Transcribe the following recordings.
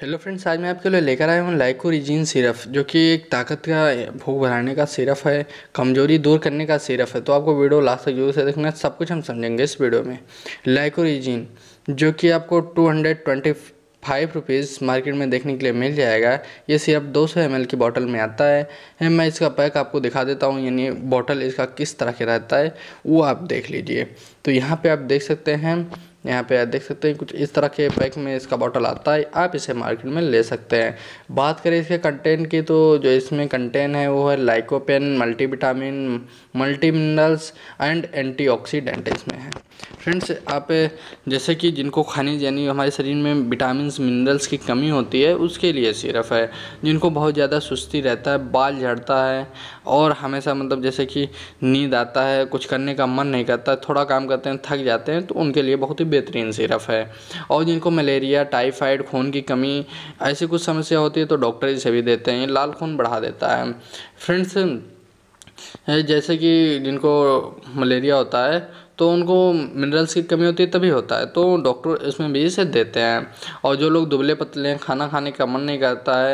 hello friends आज मैं आपके लिए लेकर आया हूँ लाइकोरिजिन सिरप जो कि एक ताकत का भूख बढ़ाने का सिरप है कमजोरी दूर करने का सिरप है तो आपको वीडियो लास्ट तक जरूर से देखना सब कुछ हम समझेंगे इस वीडियो में लाइकोरिजिन जो कि आपको two hundred twenty five rupees market में देखने के लिए मिल जाएगा ये सिरप दो सौ एम की बॉटल में आता है मैं इसका पैक आपको दिखा देता हूँ यानी बॉटल इसका किस तरह के रहता है वो आप देख लीजिए तो यहाँ पर आप देख सकते हैं यहाँ पे देख सकते हैं कुछ इस तरह के पैक में इसका बॉटल आता है आप इसे मार्केट में ले सकते हैं बात करें इसके कंटेंट की तो जो इसमें कंटेंट है वो है lycopene multi vitamin multi minerals and antioxidant इसमें है फ्रेंड्स आप जैसे कि जिनको खाने यानी हमारे शरीर में विटामिन मिनरल्स की कमी होती है उसके लिए सिरप है जिनको बहुत ज़्यादा सुस्ती रहता है बाल झड़ता है और हमेशा मतलब जैसे कि नींद आता है कुछ करने का मन नहीं करता थोड़ा काम करते हैं थक जाते हैं तो उनके लिए बहुत ही बेहतरीन सिरप है और जिनको मलेरिया टाइफाइड खून की कमी ऐसी कुछ समस्या होती है तो डॉक्टर इसे भी देते हैं लाल खून बढ़ा देता है फ्रेंड्स जैसे कि जिनको मलेरिया होता है तो उनको मिनरल्स की कमी होती है तभी होता है तो डॉक्टर इसमें भी इसे देते हैं और जो लोग दुबले पतले हैं खाना खाने का मन नहीं करता है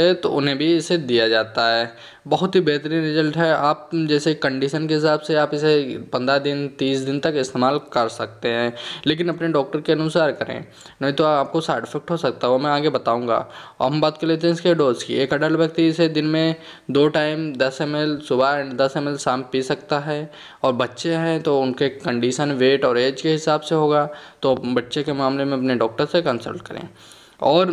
तो उन्हें भी इसे दिया जाता है बहुत ही बेहतरीन रिजल्ट है आप जैसे कंडीशन के हिसाब से आप इसे पंद्रह दिन तीस दिन तक इस्तेमाल कर सकते हैं लेकिन अपने डॉक्टर के अनुसार करें नहीं तो आपको साइड इफेक्ट हो सकता है वो मैं आगे बताऊँगा और हम बात कर लेते हैं इसके डोज की एक अडल्ट व्यक्ति इसे दिन में दो टाइम दस एम सुबह एंड दस एम शाम पी सकता है और बच्चे हैं तो उनके कंडीशन वेट और एज के हिसाब से होगा तो बच्चे के मामले में अपने डॉक्टर से कंसल्ट करें और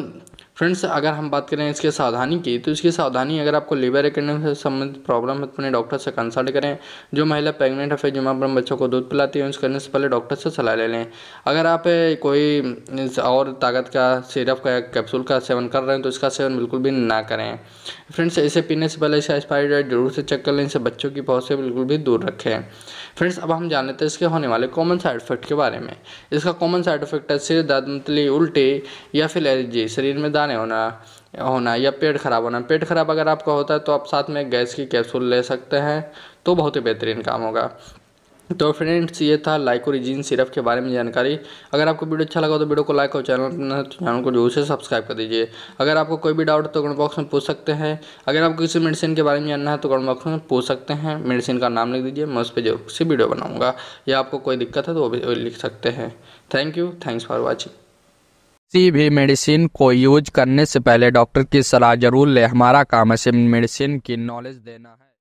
फ्रेंड्स अगर हम बात करें इसके सावधानी की तो इसकी सावधानी अगर आपको लेबर करने से संबंधित प्रॉब्लम है तो अपने डॉक्टर से कंसल्ट करें जो महिला प्रेग्नेंट है फिर जुम्मा अपने बच्चों को दूध पिलाती है उस करने से पहले डॉक्टर से सलाह ले लें अगर आप कोई और ताकत का सिरप का कैप्सूल का सेवन कर रहे हैं तो इसका सेवन बिल्कुल भी ना करें फ्रेंड्स इसे पीने से पहले इसका एक्सपायरी डेट जरूर से चेक कर लें इसे बच्चों की पहुँच से बिल्कुल भी दूर रखें फ्रेंड्स अब हम जान लेते हैं इसके होने वाले कॉमन साइड इफेक्ट के बारे में इसका कॉमन साइड इफेक्ट है सिर दर्द मतली उल्टी या फिर एलर्जी शरीर में नहीं होना होना या पेट ख़राब होना पेट ख़राब अगर आपका होता है तो आप साथ में गैस की कैप्सूल ले सकते हैं तो बहुत ही बेहतरीन काम होगा तो फ्रेंड्स ये था लाइकोरिजिन सिरप के बारे में जानकारी अगर आपको वीडियो अच्छा लगा तो वीडियो को लाइक और चैनल तो चैनल को जरूर से सब्सक्राइब कर दीजिए अगर आपको कोई भी डाउट तो कमेंट बॉक्स में पूछ सकते हैं अगर आपको किसी मेडिसिन के बारे में जानना है तो कमेंट बॉक्स में पूछ सकते हैं मेडिसिन का नाम लिख दीजिए मैं उस पर जरूर से वीडियो बनाऊँगा या आपको कोई दिक्कत है तो वो भी लिख सकते हैं thank you thanks for watching किसी भी मेडिसिन को यूज करने से पहले डॉक्टर की सलाह जरूर ले हमारा काम है सिर्फ मेडिसिन की नॉलेज देना है